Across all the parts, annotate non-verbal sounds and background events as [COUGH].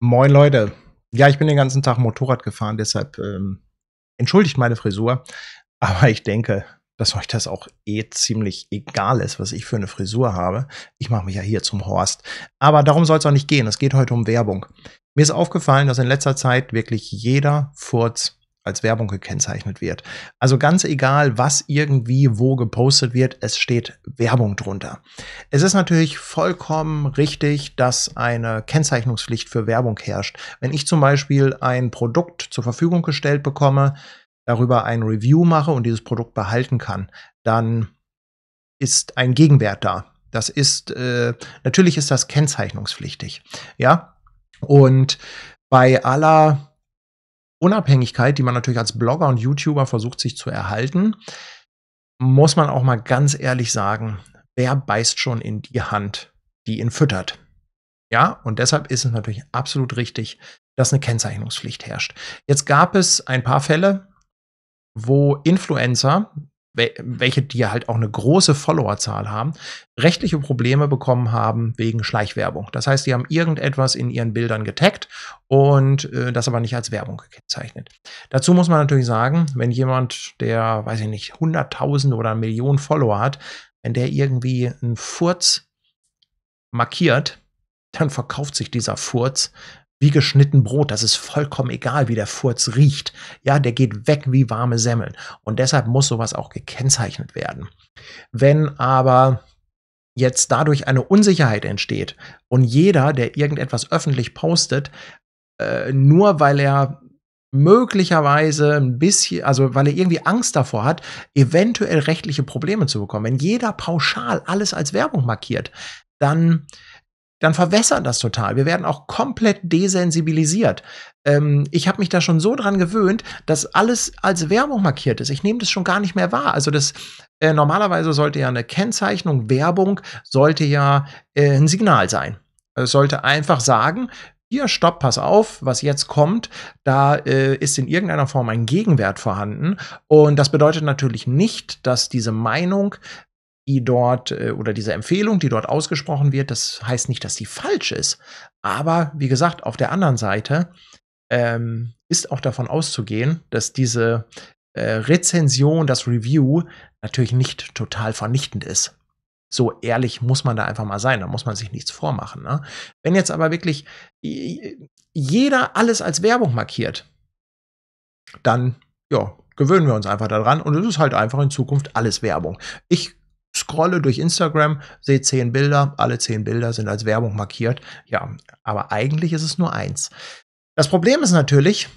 Moin Leute. Ja, ich bin den ganzen Tag Motorrad gefahren, deshalb ähm, entschuldigt meine Frisur. Aber ich denke, dass euch das auch eh ziemlich egal ist, was ich für eine Frisur habe. Ich mache mich ja hier zum Horst. Aber darum soll es auch nicht gehen. Es geht heute um Werbung. Mir ist aufgefallen, dass in letzter Zeit wirklich jeder Furz als Werbung gekennzeichnet wird. Also ganz egal, was irgendwie wo gepostet wird, es steht Werbung drunter. Es ist natürlich vollkommen richtig, dass eine Kennzeichnungspflicht für Werbung herrscht. Wenn ich zum Beispiel ein Produkt zur Verfügung gestellt bekomme, darüber ein Review mache und dieses Produkt behalten kann, dann ist ein Gegenwert da. Das ist äh, natürlich ist das kennzeichnungspflichtig, ja. Und bei aller Unabhängigkeit, die man natürlich als Blogger und YouTuber versucht sich zu erhalten, muss man auch mal ganz ehrlich sagen, wer beißt schon in die Hand, die ihn füttert? Ja, und deshalb ist es natürlich absolut richtig, dass eine Kennzeichnungspflicht herrscht. Jetzt gab es ein paar Fälle, wo Influencer welche die halt auch eine große Followerzahl haben, rechtliche Probleme bekommen haben wegen Schleichwerbung. Das heißt, die haben irgendetwas in ihren Bildern getaggt und äh, das aber nicht als Werbung gekennzeichnet. Dazu muss man natürlich sagen, wenn jemand, der, weiß ich nicht, Hunderttausende oder Millionen Follower hat, wenn der irgendwie einen Furz markiert, dann verkauft sich dieser Furz wie geschnitten Brot. Das ist vollkommen egal, wie der Furz riecht. Ja, der geht weg wie warme Semmeln. Und deshalb muss sowas auch gekennzeichnet werden. Wenn aber jetzt dadurch eine Unsicherheit entsteht und jeder, der irgendetwas öffentlich postet, äh, nur weil er möglicherweise ein bisschen, also weil er irgendwie Angst davor hat, eventuell rechtliche Probleme zu bekommen. Wenn jeder pauschal alles als Werbung markiert, dann dann verwässert das total. Wir werden auch komplett desensibilisiert. Ähm, ich habe mich da schon so dran gewöhnt, dass alles als Werbung markiert ist. Ich nehme das schon gar nicht mehr wahr. Also das äh, normalerweise sollte ja eine Kennzeichnung, Werbung sollte ja äh, ein Signal sein. Also es sollte einfach sagen, hier, stopp, pass auf, was jetzt kommt, da äh, ist in irgendeiner Form ein Gegenwert vorhanden. Und das bedeutet natürlich nicht, dass diese Meinung die dort äh, oder diese Empfehlung, die dort ausgesprochen wird, das heißt nicht, dass die falsch ist. Aber wie gesagt, auf der anderen Seite ähm, ist auch davon auszugehen, dass diese äh, Rezension, das Review natürlich nicht total vernichtend ist. So ehrlich muss man da einfach mal sein, da muss man sich nichts vormachen. Ne? Wenn jetzt aber wirklich jeder alles als Werbung markiert, dann ja, gewöhnen wir uns einfach daran und es ist halt einfach in Zukunft alles Werbung. Ich scrolle durch Instagram, sehe zehn Bilder, alle zehn Bilder sind als Werbung markiert. Ja, aber eigentlich ist es nur eins. Das Problem ist natürlich,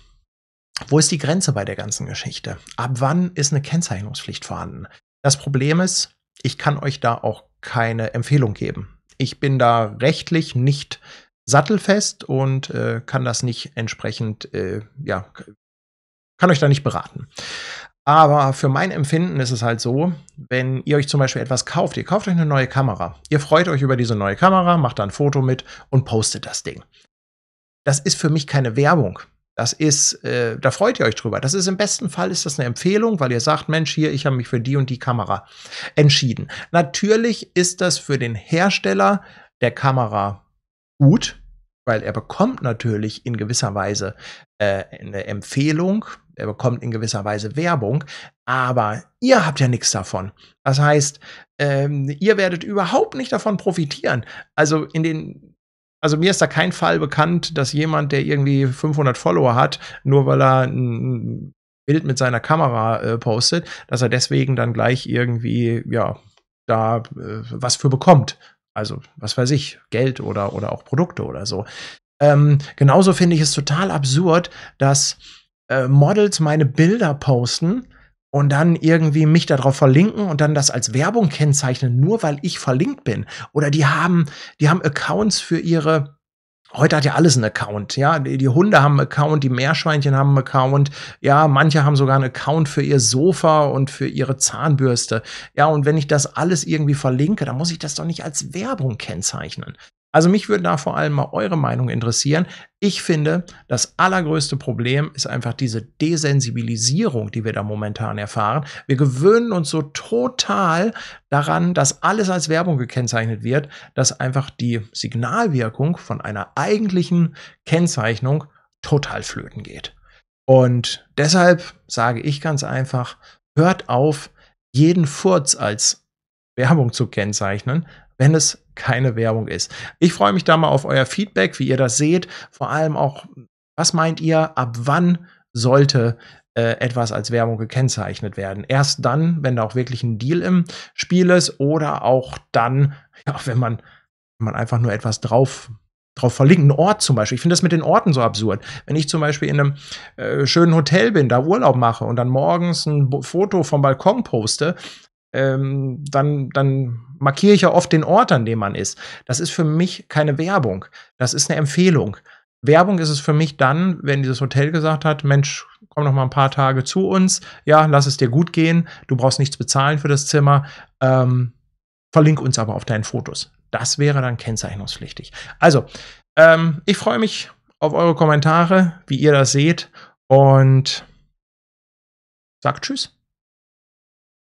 wo ist die Grenze bei der ganzen Geschichte? Ab wann ist eine Kennzeichnungspflicht vorhanden? Das Problem ist, ich kann euch da auch keine Empfehlung geben. Ich bin da rechtlich nicht sattelfest und äh, kann das nicht entsprechend, äh, ja, kann euch da nicht beraten. Aber für mein Empfinden ist es halt so, wenn ihr euch zum Beispiel etwas kauft, ihr kauft euch eine neue Kamera, ihr freut euch über diese neue Kamera, macht da ein Foto mit und postet das Ding. Das ist für mich keine Werbung. Das ist, äh, da freut ihr euch drüber. Das ist im besten Fall ist das eine Empfehlung, weil ihr sagt, Mensch, hier, ich habe mich für die und die Kamera entschieden. Natürlich ist das für den Hersteller der Kamera gut, weil er bekommt natürlich in gewisser Weise äh, eine Empfehlung, er bekommt in gewisser Weise Werbung, aber ihr habt ja nichts davon. Das heißt, ähm, ihr werdet überhaupt nicht davon profitieren. Also in den also mir ist da kein Fall bekannt, dass jemand, der irgendwie 500 Follower hat, nur weil er ein Bild mit seiner Kamera äh, postet, dass er deswegen dann gleich irgendwie, ja, da äh, was für bekommt. Also, was weiß ich, Geld oder, oder auch Produkte oder so. Ähm, genauso finde ich es total absurd, dass äh, Models meine Bilder posten und dann irgendwie mich darauf verlinken und dann das als Werbung kennzeichnen, nur weil ich verlinkt bin. Oder die haben, die haben Accounts für ihre Heute hat ja alles einen Account, ja. Die Hunde haben einen Account, die Meerschweinchen haben einen Account, ja, manche haben sogar einen Account für ihr Sofa und für ihre Zahnbürste. Ja, und wenn ich das alles irgendwie verlinke, dann muss ich das doch nicht als Werbung kennzeichnen. Also mich würde da vor allem mal eure Meinung interessieren. Ich finde, das allergrößte Problem ist einfach diese Desensibilisierung, die wir da momentan erfahren. Wir gewöhnen uns so total daran, dass alles als Werbung gekennzeichnet wird, dass einfach die Signalwirkung von einer eigentlichen Kennzeichnung total flöten geht. Und deshalb sage ich ganz einfach, hört auf, jeden Furz als Werbung zu kennzeichnen, wenn es keine Werbung ist. Ich freue mich da mal auf euer Feedback, wie ihr das seht. Vor allem auch, was meint ihr, ab wann sollte äh, etwas als Werbung gekennzeichnet werden? Erst dann, wenn da auch wirklich ein Deal im Spiel ist oder auch dann, [LAUGHS] ja, wenn man, wenn man einfach nur etwas drauf drauf verlinken, einen Ort zum Beispiel. Ich finde das mit den Orten so absurd. Wenn ich zum Beispiel in einem äh, schönen Hotel bin, da Urlaub mache und dann morgens ein Bo Foto vom Balkon poste, ähm, dann, dann markiere ich ja oft den Ort, an dem man ist. Das ist für mich keine Werbung. Das ist eine Empfehlung. Werbung ist es für mich dann, wenn dieses Hotel gesagt hat, Mensch, komm noch mal ein paar Tage zu uns. Ja, lass es dir gut gehen. Du brauchst nichts bezahlen für das Zimmer. Ähm, verlink uns aber auf deinen Fotos. Das wäre dann kennzeichnungspflichtig. Also, ähm, ich freue mich auf eure Kommentare, wie ihr das seht und sagt Tschüss.